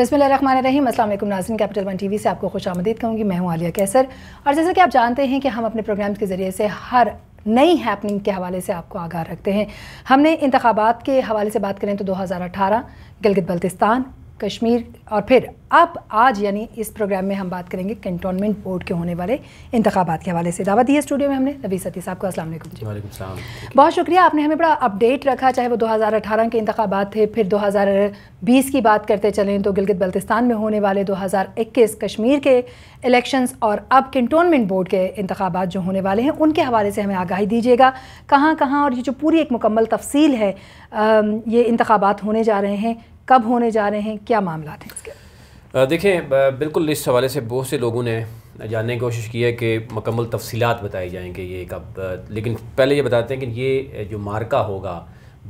बसमिल रहीम असल नाजन capital one TV से आपको खुश आमदीद कहूँगी मैं हूँ आलिया कैसर और जैसा कि आप जानते हैं कि हम अपने प्रोग्राम्स के ज़रिए से हर नई हैपनिंग के हवाले से आपको आगाह रखते हैं हमने इंतबात के हवाले से बात करें तो 2018 गिलगित बल्तिस्तान कश्मीर और फिर अब आज यानी इस प्रोग्राम में हम बात करेंगे कंटोनमेंट बोर्ड के होने वाले इंतबात के हवाले से दावा दी है स्टूडियो में हमने नबी सती साहब को असलम जी बहुत शुक्रिया आपने हमें बड़ा अपडेट रखा चाहे वो 2018 के इंतबात थे फिर 2020 की बात करते चलें तो गिलगित बल्तिस्तान में होने वाले 2021 कश्मीर के इलेक्शंस और अब कंटोनमेंट बोर्ड के इंतबात जो होने वाले हैं उनके हवाले से हमें आगाही दीजिएगा कहाँ कहाँ और ये जो पूरी एक मुकम्मल तफसील है ये इंतबात होने जा रहे हैं कब होने जा रहे हैं क्या मामला थे इसके देखें बिल्कुल इस हवाले से बहुत से लोगों ने जानने की कोशिश की है कि मकमल तफसीत बताई जाएंगे ये कब लेकिन पहले ये बताते हैं कि ये जो मार्का होगा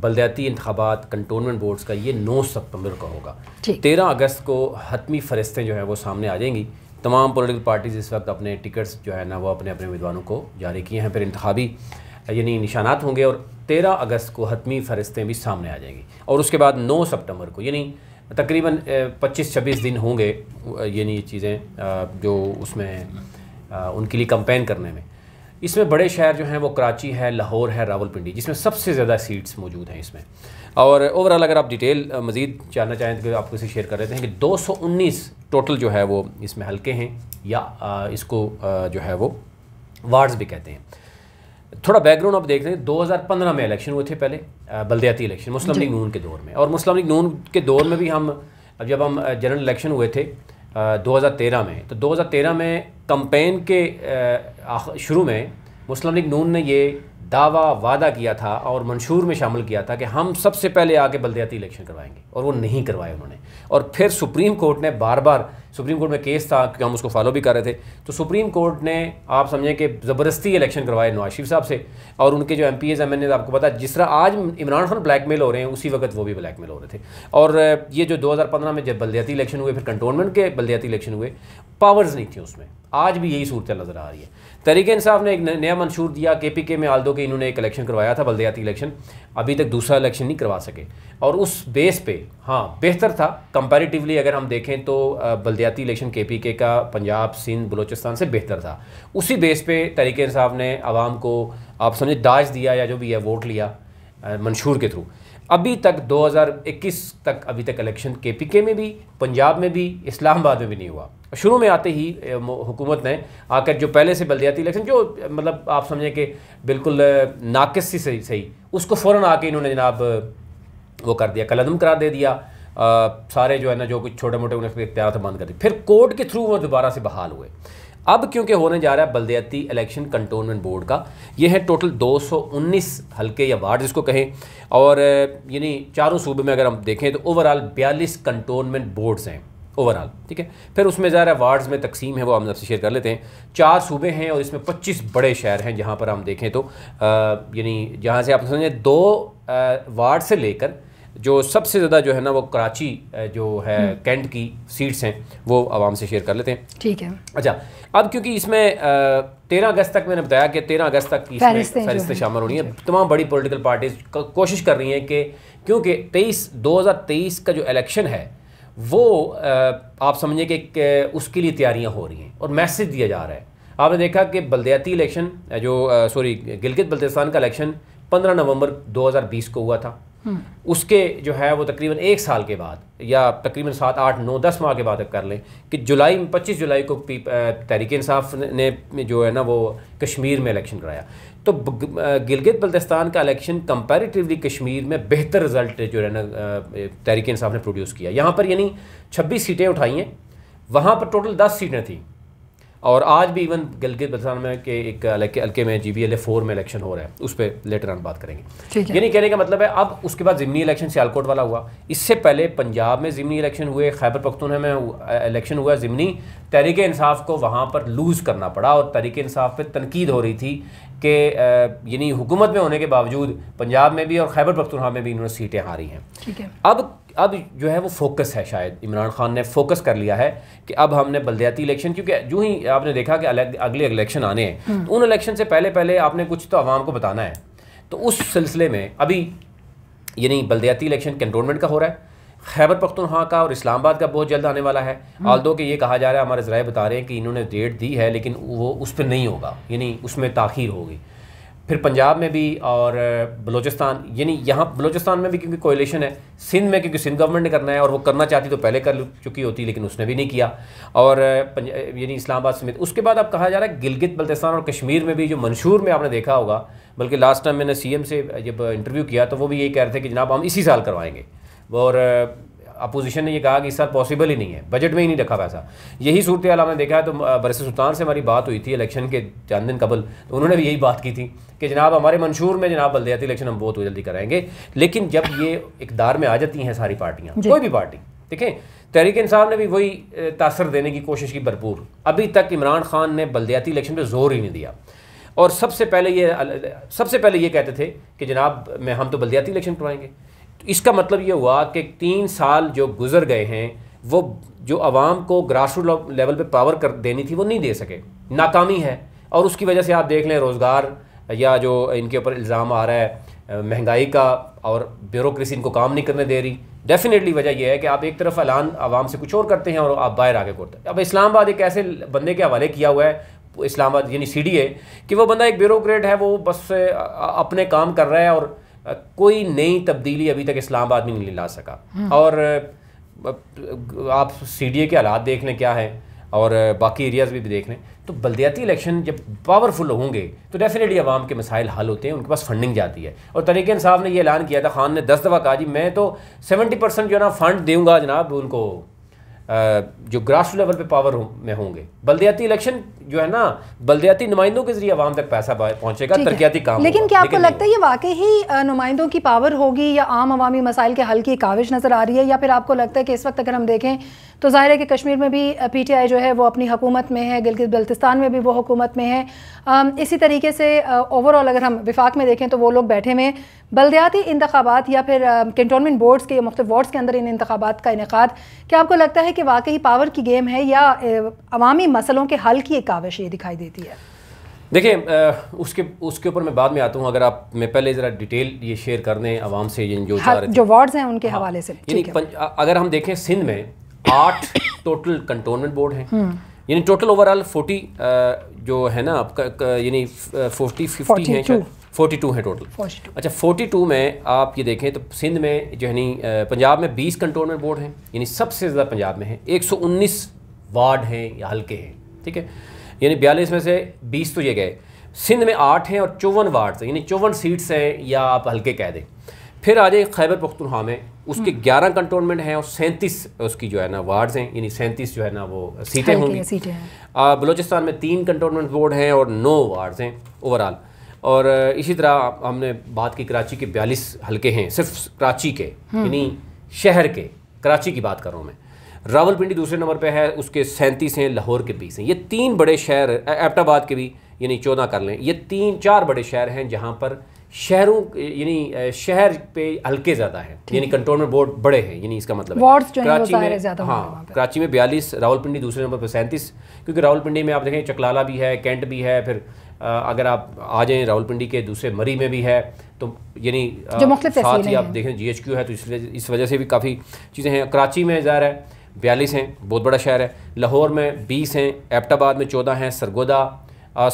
बलदयाती इंतबात कंटोनमेंट बोर्ड्स का ये नौ सितम्बर का होगा तेरह अगस्त को हतमी फरिस्तें जो है वो सामने आ जाएंगी तमाम पोलिटिकल पार्टीज़ इस वक्त अपने टिकट्स जो है ना वो अपने अपने उम्मीदवारों को जारी किए हैं फिर इंतबी यानी निशानात होंगे और तेरह अगस्त को हतमी फहरिस्तें भी सामने आ जाएंगी और उसके बाद नौ सितंबर को यानी तकरीबन पच्चीस छब्बीस दिन होंगे यानी चीज़ें जो उसमें उनके लिए कंपेन करने में इसमें बड़े शहर जो हैं वो कराची है लाहौर है रावलपिंडी जिसमें सबसे ज़्यादा सीट्स मौजूद हैं इसमें और ओवरऑल अगर आप डिटेल मज़ीद जानना चाहें तो आपको इसे शेयर कर रहे हैं कि 219 टोटल जो है वो इसमें हल्के हैं या इसको जो है वो वार्ड्स भी कहते हैं थोड़ा बैकग्राउंड आप देख रहे हैं 2015 में इलेक्शन हुए थे पहले बलदयाती इलेक्शन मुस्लिम लीग नून के दौर में और मुस्लिम लीग नून के दौर में भी हम जब हम जनरल इलेक्शन हुए थे 2013 में तो 2013 में कंपेन के शुरू में मुस्लिम लीग नून ने ये दावा वादा किया था और मंशूर में शामिल किया था कि हम सबसे पहले आके बलदयाती इलेक्शन करवाएंगे और वो नहीं करवाए उन्होंने और फिर सुप्रीम कोर्ट ने बार बार सुप्रीम कोर्ट में केस था क्योंकि हम उसको फॉलो भी कर रहे थे तो सुप्रीम कोर्ट ने आप समझें कि ज़बरदस्ती इलेक्शन करवाए नवाज शरीफ साहब से और उनके जो M P As M N आपको पता जिस तरह आज इमरान खान ब्लैकमेल हो रहे हैं उसी वक्त वो भी ब्लैकमेल हो रहे थे और ये जो दो हज़ार पंद्रह में जब बलदयाती इलेक्शन हुए फिर कंटोनमेंट के बलदयाती इलेक्शन हुए पावर्स नहीं थी उसमें आज भी यही सूरत नज़र आ रही है तरीके इंसाफ ने एक नया मंशूर दिया के पी के में आल दो कि इन्होंने एक इलेक्शन करवाया था बल्दियाती इलेक्शन अभी तक दूसरा इलेक्शन नहीं करवा सके और उस बेस पे हाँ बेहतर था कंपैरेटिवली अगर हम देखें तो बल्दियाती इलेक्शन के का पंजाब सिंध बलोचिस्तान से बेहतर था उसी बेस पे तरीके साहब ने आवाम को आप समझे दाज दिया या जो भी है वोट लिया मंशूर के थ्रू अभी तक 2021 तक अभी तक इलेक्शन के में भी पंजाब में भी इस्लामाबाद में भी नहीं हुआ शुरू में आते ही हुकूमत ने आकर जो पहले से बलदियाती इलेक्शन जो मतलब आप समझें कि बिल्कुल नाकस सी सही सही उसको फ़ौर आके इन्होंने जनाब वो कर दिया कलदम करा दे दिया आ, सारे जो है ना जो कुछ छोटे मोटे उन्हें इख्तियार बंद कर दिए फिर कोर्ट के थ्रू वो दोबारा से बहाल हुए अब क्योंकि होने जा रहा है बलदयाती इलेक्शन कंटोनमेंट बोर्ड का ये है टोटल 219 हल्के या वार्ड जिसको कहें और यानी चारों सूबे में अगर हम देखें तो ओवरऑल 42 कंटोनमेंट बोर्ड्स हैं ओवरऑल ठीक है फिर उसमें ज़रा वार्ड्स में तकसीम है वो हम आपसे शेयर कर लेते हैं चार सूबे हैं और इसमें पच्चीस बड़े शहर हैं जहाँ पर हम देखें तो यानी जहाँ से आप समझें दो वार्ड से लेकर जो सबसे ज़्यादा जो है ना वो कराची जो है हम्म। कैंट की सीट्स हैं वो आवाम से शेयर कर लेते हैं ठीक है अच्छा अब क्योंकि इसमें तेरह अगस्त तक मैंने बताया कि तेरह अगस्त तक इसमें फहरिस्तें शामिल होनी है तमाम बड़ी पॉलिटिकल पार्टीज कोशिश कर रही हैं कि क्योंकि तेईस दो हज़ार तेईस का जो इलेक्शन है वो आप समझिए कि उसके लिए तैयारियां हो रही हैं और मैसेज दिया जा रहा है आपने देखा कि बलदयाती इलेक्शन जो सॉरी गिलगित बल्तिस्तान का इलेक्शन 15 नवंबर 2020 को हुआ था हम्म। उसके जो है वो तकरीबन एक साल के बाद या तकरीबन सात आठ नौ दस माह के बाद कर लें कि जुलाई पच्चीस जुलाई को तहरीक इंसाफ ने जो है ना वो कश्मीर में इलेक्शन कराया तो गिलगित बल्तिस्तान का इलेक्शन कंपेरेटिवली कश्मीर में बेहतर रिजल्ट जो है ना तहरीक इंसाफ ने प्रोड्यूस किया यहाँ पर यानी छब्बीस सीटें उठाई हैं वहाँ पर टोटल दस सीटें थी और आज भी इवन गलगित बल्तिस्तान में के एक हल्के में G B L A four में इलेक्शन हो रहा है उस पर लेटर ऑन बात करेंगे नहीं कहने का मतलब है अब उसके बाद ज़िमनी इलेक्शन सियालकोट वाला हुआ इससे पहले पंजाब में ज़िमनी इलेक्शन हुए खैबर पख्तून में इलेक्शन हुआ ज़िमनी तहरीक इसाफ़ को वहाँ पर लूज़ करना पड़ा और तहरीक इसाफ़ पर तनकीद हो रही थी कि यानी हुकूमत में होने के बावजूद पंजाब में भी और खैबर पख्तूनहा में भी इन्होंने सीटें हारी हैं अब अब जो है वो फोकस है शायद इमरान खान ने फोकस कर लिया है कि अब हमने बलदयाती इलेक्शन क्योंकि जो ही आपने देखा कि अगले इलेक्शन आने हैं हम्म। तो उन इलेक्शन से पहले पहले आपने कुछ तो आवाम को बताना है तो उस सिलसिले में अभी यानी बलदयाती इलेक्शन कंटोनमेंट का हो रहा है खैबर पख्तनखा का और इस्लामाबाद का बहुत जल्द आने वाला है हम्म। आल दो कि ये कहा जा रहा है हमारे जराए बता रहे हैं कि इन्होंने डेट दी है लेकिन वो उस पर नहीं होगा यानी उसमें ताखिर होगी फिर पंजाब में भी और बलोचिस्तान यानी यहाँ बलोचिस्तान में भी क्योंकि कोयलेशन है सिंध में क्योंकि सिंध गवर्नमेंट ने करना है और वो करना चाहती तो पहले कर चुकी होती लेकिन उसने भी नहीं किया और यानी इस्लामाबाद समेत उसके बाद अब कहा जा रहा है गिलगित बल्तिस्तान और कश्मीर में भी जो मंशूर में आपने देखा होगा बल्कि लास्ट टाइम मैंने सी से जब इंटरव्यू किया तो वो भी यही कह रहे थे कि जनाब हम इसी साल करवाएँगे और अपोजिशन ने ये कहा कि इस साल पॉसिबल ही नहीं है बजट में ही नहीं रखा पैसा यही सूरत हाल हमने देखा है तो बरस सुल्तान से हमारी बात हुई थी इलेक्शन के चंद दिन कबल तो उन्होंने भी यही बात की थी कि जनाब हमारे मंशूर में जनाब बल्दियाती इलेक्शन हम बहुत जल्दी कराएंगे लेकिन जब ये इकदार में आ जाती हैं सारी पार्टियाँ कोई भी पार्टी ठीक है तहरीक इंसाफ ने भी वही तासर देने की कोशिश की भरपूर अभी तक इमरान खान ने बल्दियाती इलेक्शन पर जोर ही नहीं दिया और सबसे पहले ये सबसे पहले ये कहते थे कि जनाब मैं हम तो बल्दियाती इलेक्शन करवाएंगे इसका मतलब ये हुआ कि तीन साल जो गुज़र गए हैं वो जो आवाम को ग्रास रूट लेवल पे पावर कर देनी थी वो नहीं दे सके नाकामी है और उसकी वजह से आप देख लें रोज़गार या जो इनके ऊपर इल्ज़ाम आ रहा है महंगाई का और ब्यूरोसी इनको काम नहीं करने दे रही डेफिनेटली वजह यह है कि आप एक तरफ ऐलान आवाम से कुछ और करते हैं और आप बाहर आगे करते हैं अब इस्लामाबाद एक ऐसे बंदे के हवाले किया हुआ है इस्लामाबाद यानी सी डी ए कि वो बंदा एक ब्यूरोट है वो बस अपने काम कर रहा है और कोई नई तब्दीली अभी तक इस्लाम में नहीं ला सका हम्म। और आप सी के हालात देख लें क्या है और बाकी एरियाज़ भी, भी देख लें तो बलदियाती इलेक्शन जब पावरफुल होंगे तो डेफिनेटली आवाम के मसाइल हल होते हैं उनके पास फंडिंग जाती है और तरीके साहब ने यह ऐलान किया था खान ने दस दफ़ा कहा जी मैं तो सेवेंटी परसेंट जो है ना फंड दूँगा जनाब उनको जो ग्रास लेवल पे पावर में होंगे बलदियाती इलेक्शन जो है ना बल्दियाती नुमाइंदों के जरिए आवाम तक पैसा पहुंचेगा तरक्याती काम लेकिन क्या आपको लगता है ये वाकई ही नुमाइंदों की पावर होगी या आम अवामी मसाइल के हल की काविश नजर आ रही है या फिर आपको लगता है कि इस वक्त अगर हम देखें तो ज़ाहिर है कि कश्मीर में भी पी टी आई जो है वो अपनी हुकूमत में है गिलगित बल्तिस्तान में भी वो हुकूमत में है इसी तरीके से ओवरऑल अगर हम विफाक में देखें तो वो लोग बैठे में बल्दियाती इंतबात या फिर कंटोनमेंट बोर्ड्स के मुख्त वार्ड्स के अंदर इन इंतबात का इनका क्या आपको लगता है कि वाकई पावर की गेम है या अवामी मसलों के हल की एक काविश ये दिखाई देती है देखिए उसके उसके ऊपर मैं बाद में आता हूँ अगर आप मैं पहले ज़रा डिटेल ये शेयर कर दें आवाम से ये जो हाँ, जो वार्ड्स हैं उनके हाँ, हवाले से यानी अगर हम देखें सिंध में आठ टोटल कंटोनमेंट बोर्ड हैं हम्म। यानी टोटल ओवरऑल फोर्टी जो है ना आपका यानी फोर्टी फिफ्टी हैं फोर्टी टू है टोटल अच्छा फोर्टी टू में आप ये देखें तो सिंध में जो है नी पंजाब में बीस कंटोनमेंट बोर्ड हैं यानी सबसे ज़्यादा पंजाब में है एक वार्ड हैं या हल्के हैं ठीक है यानी बयालीस में से बीस तो ये गए सिंध में आठ हैं और चौवन वार्ड्स हैं यानी चौवन सीट्स हैं या आप हल्के कह दें फिर आ जाए खैबर पख्तनहा में उसके हम्म। ग्यारह कंटोनमेंट हैं और सैंतीस उसकी जो है ना वार्ड्स हैं यानी सैंतीस जो है ना वो सीटें होंगी सीटें बलोचिस्तान में तीन कंटोनमेंट बोर्ड हैं और नौ वार्ड्स हैं ओवरऑल और इसी तरह हमने बात की कराची के बयालीस हल्के हैं सिर्फ कराची के हम्म। यानी शहर के कराची की बात कर रहा हूँ मैं रावलपिंडी दूसरे नंबर पे है उसके सैंतीस हैं लाहौर के बीस हैं ये तीन बड़े शहर एबटाबाद के भी यानी चौदह कर लें ये तीन चार बड़े शहर हैं जहाँ पर शहरों यानी शहर पे हल्के ज़्यादा हैं यानी कंटोनमेंट बोर्ड बड़े हैं यानी इसका मतलब है कराची में हाँ कराची में बयालीस रावलपिंडी दूसरे नंबर पर सैंतीस क्योंकि रावलपिंडी में आप देखें चकलाला भी है कैंट भी है फिर अगर आप आ जाएं रावलपिंडी के दूसरे मरी में भी है तो यानी साथ ही आप देखें जी है तो इस वजह से भी काफ़ी चीज़ें हैं कराची में ज़ाहिर है बयालीस हैं बहुत बड़ा शहर है लाहौर में बीस हैं एबटाबाद में चौदह हैं सरगोदा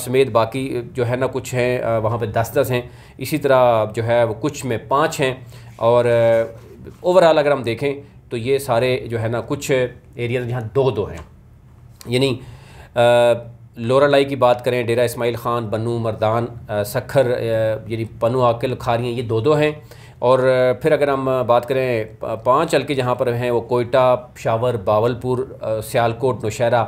समेत बाकी जो है ना कुछ हैं वहाँ पे दस दस हैं इसी तरह जो है वो कुछ में पाँच हैं और ओवरऑल अगर हम देखें तो ये सारे जो है ना कुछ एरियाज जहाँ दो दो हैं यानी लोरालाई की बात करें डेरा इसमाइल ख़ान बनू मरदान सखर यानी पनु आकिल खारियाँ ये दो दो हैं और फिर अगर हम बात करें पांच हल्के जहाँ पर हैं वो कोयटा शावर बावलपुर सियालकोट नौशहरा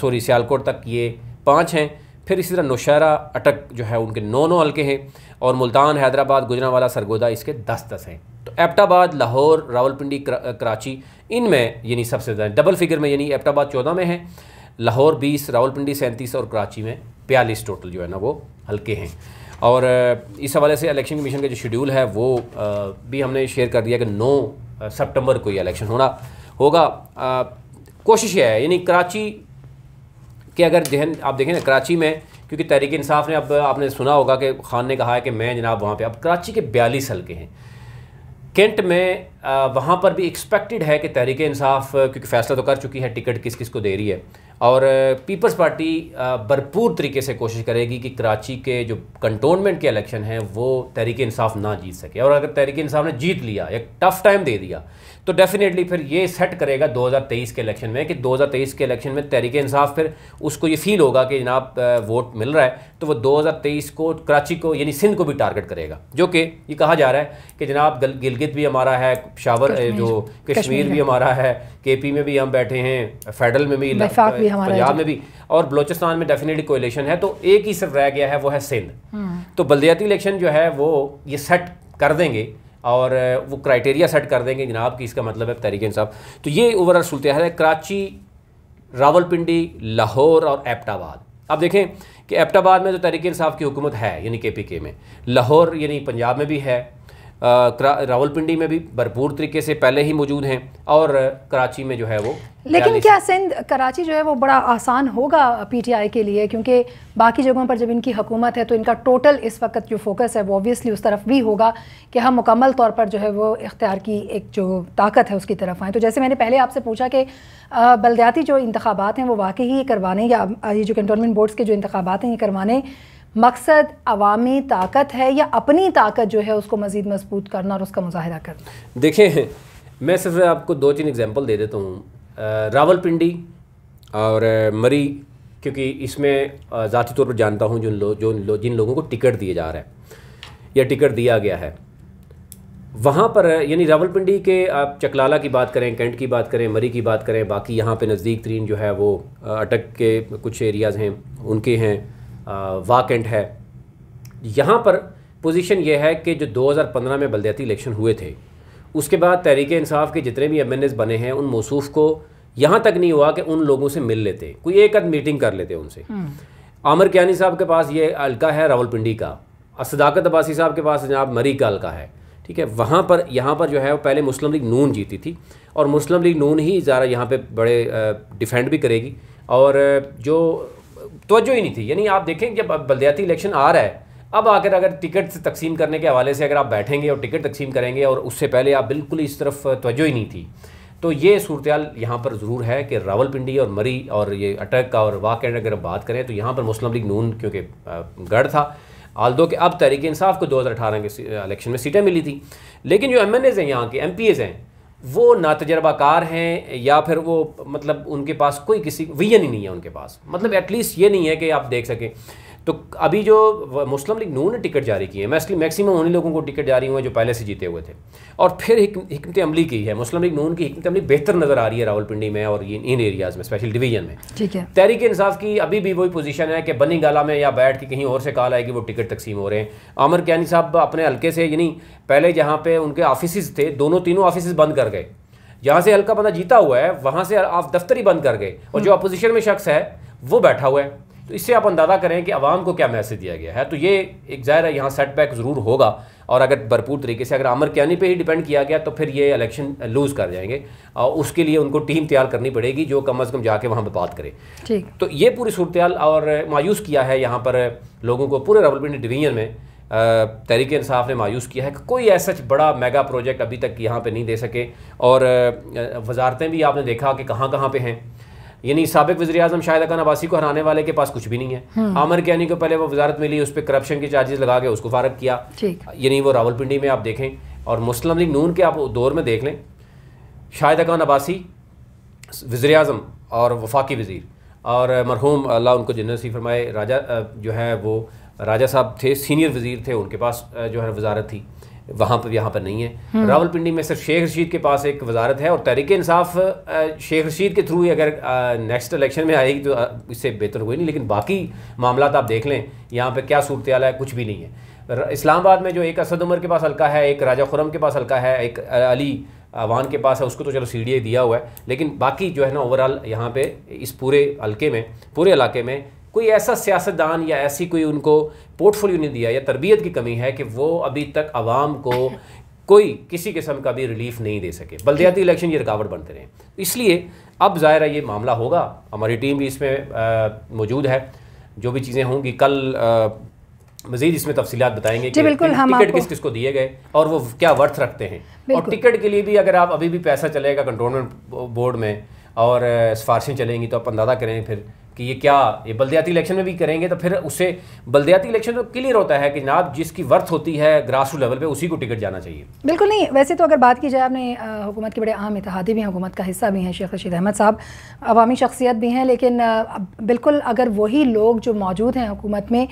सॉरी सियालकोट तक ये पाँच हैं फिर इसी तरह नौशहरा अटक जो है उनके नौ नौ हल्के हैं और मुल्तान हैदराबाद गुजरावाला सरगोदा इसके दस दस हैं तो एबटाबाद लाहौर रावलपिंडी कराची कराची इनमें यानी सबसे ज़्यादा डबल फिगर में यानी एबटाबाद चौदह में है लाहौर बीस रावलपिंडी सैंतीस और कराची में बयालीस टोटल जो है ना वो हल्के हैं और इस हवाले से इलेक्शन कमीशन का जो शेड्यूल है वो भी हमने शेयर कर दिया कि नौ सितंबर को ही इलेक्शन होना होगा कोशिश यह है यानी कराची के अगर जहन आप देखें ना कराची में क्योंकि तहरीक इंसाफ ने अब आपने सुना होगा कि खान ने कहा है कि मैं जनाब वहाँ पर अब कराची के बयालीस हल्के हैं केंट में वहाँ पर भी एक्सपेक्टेड है कि तहरीक इंसाफ क्योंकि फैसला तो कर चुकी है टिकट किस किस को दे रही है और पीपल्स पार्टी भरपूर तरीके से कोशिश करेगी कि कराची के जो कंटोनमेंट के इलेक्शन हैं वो तहरीक इंसाफ ना जीत सके और अगर तहरीक इंसाफ ने जीत लिया एक टफ़ टाइम दे दिया तो डेफिनेटली फिर ये सेट करेगा 2023 के इलेक्शन में कि 2023 के इलेक्शन में तहरीक इंसाफ फिर उसको ये फील होगा कि जनाब वोट मिल रहा है तो वो 2023 को कराची को यानी सिंध को भी टारगेट करेगा जो कि ये कहा जा रहा है कि जनाब गिलगित भी हमारा है शावर जो कश्मीर भी हमारा है के पी में भी हम बैठे हैं फेडरल में भी पंजाब में भी और बलोचिस्तान में डेफिनेटली इलेक्शन है तो एक ही सिर्फ रह गया है वो है सिंध हम्म। तो बलदियाती इलेक्शन जो है वो ये सेट कर देंगे और वो क्राइटेरिया सेट कर देंगे जनाब कि इसका मतलब है तहरीक इंसाफ तो ये ओवरऑल सूरत हाल है कराची रावलपिंडी लाहौर और एबटाबाद अब देखें कि एबटाबाद में तो तहरीक साहब की हुकूमत है यानी के पी के में लाहौर यानी पंजाब में भी है रावलपिंडी में भी भरपूर तरीके से पहले ही मौजूद हैं और कराची में जो है वो लेकिन क्या सिंध कराची जो है वो बड़ा आसान होगा पीटीआई के लिए क्योंकि बाकी जगहों पर जब इनकी हुकूमत है तो इनका टोटल इस वक्त जो फोकस है वो ऑब्वियसली उस तरफ भी होगा कि हम मुकम्मल तौर पर जो है वो इख्तियार की एक जो ताकत है उसकी तरफ आएँ तो जैसे मैंने पहले आपसे पूछा कि बलद्याती जो इंतबात हैं वो वाकई ही करवाने या ये जो कंटोनमेंट बोर्ड्स के जो इंतबात हैं ये करवाने मकसद अवामी ताकत है या अपनी ताकत जो है उसको मज़ीद मजबूत करना और उसका मुजाहरा करना देखें मैं सिर्फ आपको दो तीन एग्जाम्पल दे देता हूँ रावलपिंडी और मरी क्योंकि इसमें ज़ाती तौर पर जानता हूँ जिन लोग जो लो, जिन लोगों को टिकट दिए जा रहा है या टिकट दिया गया है वहाँ पर यानी रावलपिंडी के आप चकलाला की बात करें कैंट की बात करें मरी की बात करें बाकी यहाँ पे नज़दीक तरीन जो है वो अटक के कुछ एरियाज़ हैं उनके हैं वाकेंट है यहाँ पर पोजीशन ये है कि जो 2015 में बलदियाती इलेक्शन हुए थे उसके बाद तहरीक इंसाफ के जितने भी एम बने हैं उन मौसूफ को यहाँ तक नहीं हुआ कि उन लोगों से मिल लेते कोई एक आध मीटिंग कर लेते उनसे हम्म। आमिर क्या साहब के पास ये हल्का है रावलपिंडी का सदाकत अब्बासी साहब के पास जनाब मरी का अलका है ठीक है वहाँ पर यहाँ पर जो है वो पहले मुस्लिम लीग नून जीती थी और मुस्लिम लीग नून ही ज़रा यहाँ पे बड़े डिफेंड भी करेगी और जो तोज्जो ही नहीं थी यानी आप देखें जब बलदयाती इलेक्शन आ रहा है अब आकर अगर टिकट तकसीम करने के हवाले से अगर आप बैठेंगे और टिकट तकसीम करेंगे और उससे पहले आप बिल्कुल इस तरफ तोज्जो ही नहीं थी तो ये सूरत यहाँ पर ज़रूर है कि रावलपिंडी और मरी और ये अटक का और वाक अगर बात करें तो यहाँ पर मुस्लिम लीग नून क्योंकि गढ़ था दो के अब तहरीक इंसाफ को 2018 के इलेक्शन में सीटें मिली थी लेकिन जो एम एन एज़ हैं यहाँ के एम पी एज़ हैं वो ना तजर्बाकार हैं या फिर वो मतलब उनके पास कोई किसी विजन ही नहीं है उनके पास मतलब एटलीस्ट ये नहीं है कि आप देख सकें तो अभी जो मुस्लिम लीग नू ने टिकट जारी की है मैक्सली मैक्सिमम उन्हीं लोगों को टिकट जारी हुए जो पहले से जीते हुए थे और फिर हमत अमली की है मुस्लिम लीग नून की हमत अमली बेहतर नज़र आ रही है रावलपिंडी में और इन एरियाज़ में स्पेशल डिवीजन में ठीक है तहरीक इंसाफ की अभी भी वही पोजीशन है कि बनी गाला में या बैठ के कहीं और से कॉल आएगी वो टिकट तकसीम हो रहे हैं अमर कैनी साहब अपने हल्के से यानी पहले जहाँ पे उनके ऑफिस थे दोनों तीनों ऑफिस बंद कर गए जहाँ से हल्का बंदा जीता हुआ है वहाँ से आप दफ्तर ही बंद कर गए और जो अपोजिशन हम्म। में शख्स है वो बैठा हुआ है तो इससे आप अंदाज़ा करें कि आवाम को क्या मैसेज दिया गया है तो ये एक ज़ाहिर है यहाँ सेटबैक ज़रूर होगा और अगर भरपूर तरीके से अगर अमर कैनी पे ही डिपेंड किया गया तो फिर ये इलेक्शन लूज़ कर जाएंगे और उसके लिए उनको टीम तैयार करनी पड़ेगी जो कम अज़ कम जाके वहाँ पर बात करे ठीक तो ये पूरी सूरत और मायूस किया है यहाँ पर लोगों को पूरे रावलपिंडी डिवीजन में तहरीक इंसाफ ने मायूस किया है कि कोई ऐसा बड़ा मेगा प्रोजेक्ट अभी तक यहाँ पर नहीं दे सके और वजारतें भी आपने देखा कि कहाँ कहाँ पर हैं यानी सबक वजी अजम शाहिद खान अबासी को हराने वाले के पास कुछ भी नहीं है हम्म। आमर कैनी को पहले वो वजारत मिली उस पर करप्शन के चार्जेस लगा के उसको फारग किया यानी वो रावलपिंडी में आप देखें और मुस्लिम लीग नून के आप दौर में देख लें शाहिद खान अबासी वज़ी अजम और वफाकी वज़ीर और मरहूम अल्लाह उनको जन्न सी फरमाए राजा जो है वो राजा साहब थे सीनियर वज़ीर थे उनके पास जो है वजारत थी वहाँ पर यहाँ पर नहीं है हम्म। रावलपिंडी में सिर्फ शेख रशीद के पास एक वजारत है और तहरीक इंसाफ शेख रशीद के थ्रू ही अगर नेक्स्ट इलेक्शन में आएगी तो इससे बेहतर हुई नहीं लेकिन बाकी मामला आप देख लें यहाँ पर क्या सूरत आला है कुछ भी नहीं है इस्लामाबाद में जो एक असद उमर के पास हल्का है एक राजा खुरम के पास हल्का है एक अली अवान के पास है उसको तो चलो सी दिया हुआ है लेकिन बाकी जो है ना ओवरऑल यहाँ पे इस पूरे हल्के में पूरे इलाके में कोई ऐसा सियासतदान या ऐसी कोई उनको पोर्टफोलियो नहीं दिया या तरबियत की कमी है कि वो अभी तक आवाम को कोई किसी किस्म का भी रिलीफ नहीं दे सके बलदियाती इलेक्शन ये रुकावट बनते रहे इसलिए अब ज़ाहिर है ये मामला होगा हमारी टीम भी इसमें मौजूद है जो भी चीज़ें होंगी कल मजीद इसमें तफसीत बताएंगे कि बिल्कुल हम टिकट किस किस को दिए गए और वो क्या वर्थ रखते हैं और टिकट के लिए भी अगर आप अभी भी पैसा चलेगा कंट्रोलमेंट बोर्ड में और सिफारशें चलेंगी तो आप अंदाज़ा करें फिर कि ये क्या ये बलदयाती इलेक्शन में भी करेंगे तो फिर उससे बलदयाती इलेक्शन तो क्लियर होता है कि जनाब जिसकी वर्थ होती है ग्रास रूट लेवल पे उसी को टिकट जाना चाहिए बिल्कुल नहीं वैसे तो अगर बात की जाए आपने हुकूमत के बड़े आम इतिहादी भी हैं हुकूमत का हिस्सा भी हैं शेख रशीद अहमद साहब अवामी शख्सियत भी हैं लेकिन बिल्कुल अगर वही लोग जो मौजूद हैं हुकूमत में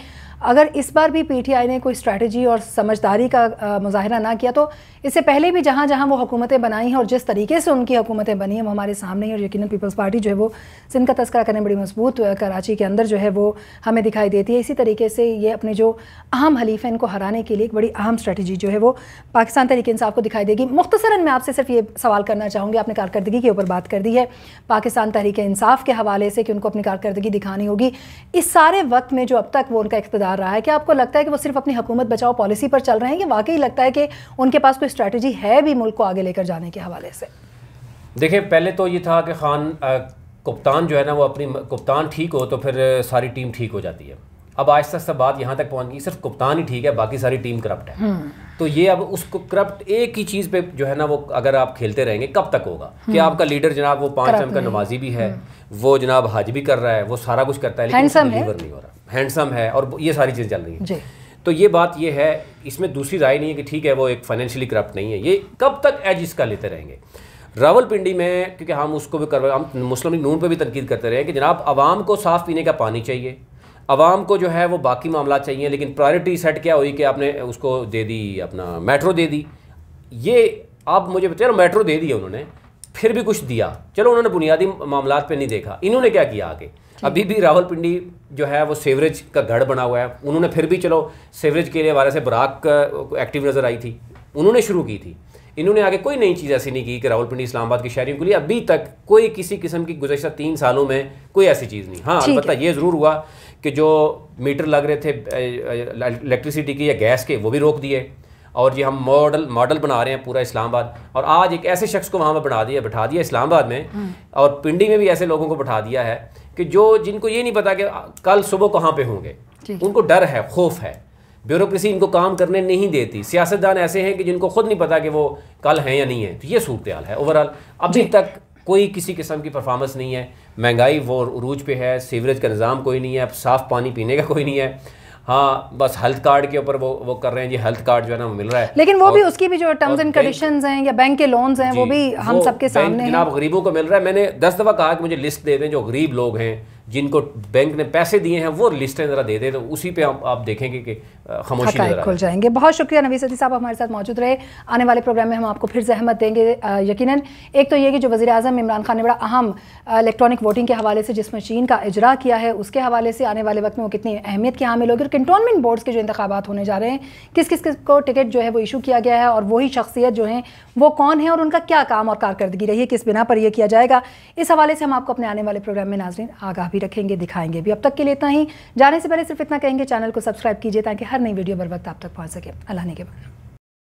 अगर इस बार भी पीटीआई ने कोई स्ट्रैटी और समझदारी का मुजाहरा ना किया तो इससे पहले भी जहाँ जहाँ वो हुकूमतें बनाई हैं और जिस तरीके से उनकी हुकूमतें बनी हैं वो हमारे सामने हैं और यकीन पीपल्स पार्टी जो है वो सिंध का तस्करा करने बड़ी मजबूत कराची के अंदर जो है वो हमें दिखाई देती है इसी तरीके से ये अपने जो अहम हलीफ हैं इनको हराने के लिए एक बड़ी अहम स्ट्रैटेजी जो है वो पाकिस्तान तरीके इंसाफ को दिखाई देगी मुख्तर मैं आपसे सिर्फ ये सवाल करना चाहूँगी आपने कारकर्दगी के ऊपर बात कर दी है पाकिस्तान तरीके इंसाफ के हवाले से कि उनको अपनी कारकर्दगी दिखानी होगी इस सारे वक्त में जो अब तक वो उनका इकतदार गुजार रहा है क्या आपको लगता है कि वो सिर्फ अपनी हुकूमत बचाओ पॉलिसी पर चल रहे हैं या वाकई लगता है कि उनके पास कोई स्ट्रैटेजी है भी मुल्क को आगे लेकर जाने के हवाले से देखिए पहले तो ये था कि खान कप्तान जो है ना वो अपनी कप्तान ठीक हो तो फिर सारी टीम ठीक हो जाती है अब आहिस्ता आहिस्ता बात यहाँ तक पहुँच गई सिर्फ कप्तान ही ठीक है बाकी सारी टीम करप्ट है हम्म। तो ये अब उसको करप्ट एक ही चीज़ पे जो है ना वो अगर आप खेलते रहेंगे कब तक होगा कि हम्म। आपका लीडर जनाब वो पाँच टाइम का नमाजी भी है हम्म। वो जनाब हज भी कर रहा है वो सारा कुछ करता है लेकिन डिलीवर नहीं हो रहा हैंडसम है और ये सारी चीज़ें चल रही हैं तो ये बात ये है इसमें दूसरी राय नहीं है कि ठीक है वो एक फाइनेंशियली करप्ट नहीं है ये कब तक एज इसका लेते रहेंगे रावलपिंडी में क्योंकि हम उसको भी करवा हम मुस्लिम लीग नून पर भी तनकीद करते रहे कि जनाब आवाम को साफ़ पीने का पानी चाहिए आवाम को जो है वो बाकी मामला चाहिए लेकिन प्रायोरिटी सेट क्या हुई कि आपने उसको दे दी अपना मेट्रो दे दी ये आप मुझे बताए मेट्रो दे दी उन्होंने फिर भी कुछ दिया चलो उन्होंने बुनियादी मामला पर नहीं देखा इन्होंने क्या किया आगे अभी भी राहुल पिंडी जो है वो सेवरेज का गढ़ बना हुआ है उन्होंने फिर भी चलो सेवरेज के लिए हमारे से बराक एक्टिव नज़र आई थी उन्होंने शुरू की थी इन्होंने आगे कोई नई चीज़ ऐसी नहीं की कि राहुल पिंडी इस्लामाबाद के शहरियों के लिए अभी तक कोई किसी किस्म की गुजशत तीन सालों में कोई ऐसी चीज़ नहीं हाँ पता ये ज़रूर हुआ कि जो मीटर लग रहे थे इलेक्ट्रिसिटी के या गैस के वो भी रोक दिए और ये हम मॉडल मॉडल बना रहे हैं पूरा इस्लामाबाद और आज एक ऐसे शख्स को वहाँ पर बना दिया बैठा दिया इस्लामाबाद में हम्म। और पिंडी में भी ऐसे लोगों को बैठा दिया है कि जो जिनको ये नहीं पता कि कल सुबह कहाँ पर होंगे उनको डर है खौफ है ब्यूरोक्रेसी इनको काम करने नहीं देती सियासतदान ऐसे हैं कि जिनको खुद नहीं पता कि वो कल हैं या नहीं है तो ये सूरत हाल है ओवरऑल अभी तक कोई किसी किस्म की परफॉर्मेंस नहीं है महंगाई वो रूज पे है सीवरेज का निज़ाम कोई नहीं है साफ़ पानी पीने का कोई नहीं है हाँ बस हेल्थ कार्ड के ऊपर वो वो कर रहे हैं जी हेल्थ कार्ड जो है ना मिल रहा है लेकिन वो भी उसकी भी जो टर्म्स एंड कंडीशंस हैं या बैंक के लोन्स हैं वो भी हम सबके सामने जनाब गरीबों को मिल रहा है मैंने दस दफ़ा कहा कि मुझे लिस्ट दे दें जो गरीब लोग हैं जिनको बैंक ने पैसे दिए हैं वो लिस्टें ज़रा दे दे तो उसी पे आप, आप देखेंगे कि खामोशी नजर खुल जाएंगे बहुत शुक्रिया नवीस अदी साहब हमारे साथ मौजूद रहे आने वाले प्रोग्राम में हम आपको फिर जहमत देंगे यकीनन एक तो ये कि जो वजी अजम इमरान खान ने बड़ा अहम इलेक्ट्रॉनिक वोटिंग के हवाले से जिस मशीन का इजरा किया है उसके हवाले से आने वाले वक्त में वो कितनी अहमियत की हामिल होगी और कंटोनमेंट बोर्ड्स के जो इंतबात होने जा रहे हैं किस किस किस को टिकट जो है वो इशू किया गया है और वही शख्सियत जो है वो कौन है और उनका क्या काम और कारकर्दगी रही है किस बिना पर यह किया जाएगा इस हवाले से हम आपको अपने आने वाले प्रोग्राम में नाजरीन आगाह भी रखेंगे दिखाएंगे भी अब तक के लिए इतना ही जाने से पहले सिर्फ इतना कहेंगे चैनल को सब्सक्राइब कीजिए ताकि हर नई वीडियो बर वक्त आप तक पहुँच सके अल्लाह ने के बाद